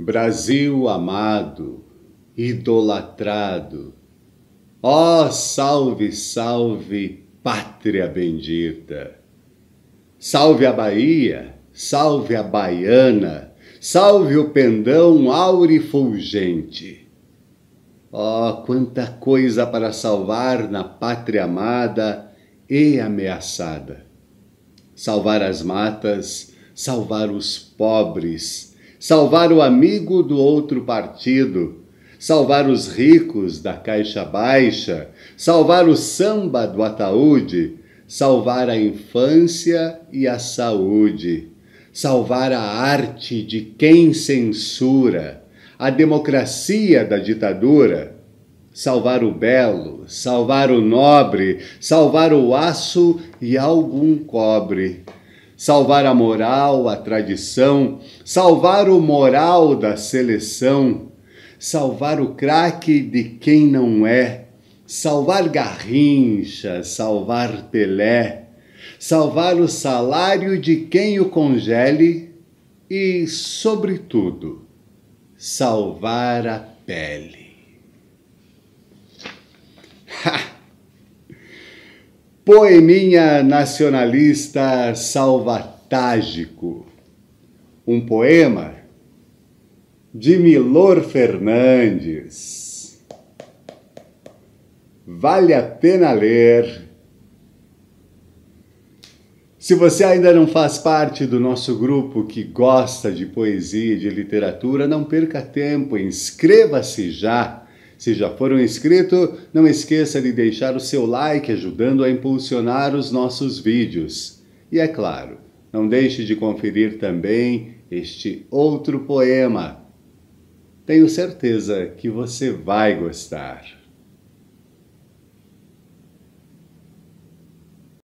Brasil amado, idolatrado, ó oh, salve, salve, pátria bendita! Salve a Bahia, salve a Baiana, salve o pendão aurifulgente! Ó oh, quanta coisa para salvar na pátria amada e ameaçada! Salvar as matas, salvar os pobres, salvar o amigo do outro partido, salvar os ricos da caixa baixa, salvar o samba do ataúde, salvar a infância e a saúde, salvar a arte de quem censura, a democracia da ditadura, salvar o belo, salvar o nobre, salvar o aço e algum cobre salvar a moral, a tradição, salvar o moral da seleção, salvar o craque de quem não é, salvar Garrincha, salvar Pelé, salvar o salário de quem o congele e, sobretudo, salvar a pele. Poeminha nacionalista salvatágico. Um poema de Milor Fernandes. Vale a pena ler. Se você ainda não faz parte do nosso grupo que gosta de poesia e de literatura, não perca tempo, inscreva-se já se já for um inscrito, não esqueça de deixar o seu like ajudando a impulsionar os nossos vídeos. E é claro, não deixe de conferir também este outro poema. Tenho certeza que você vai gostar.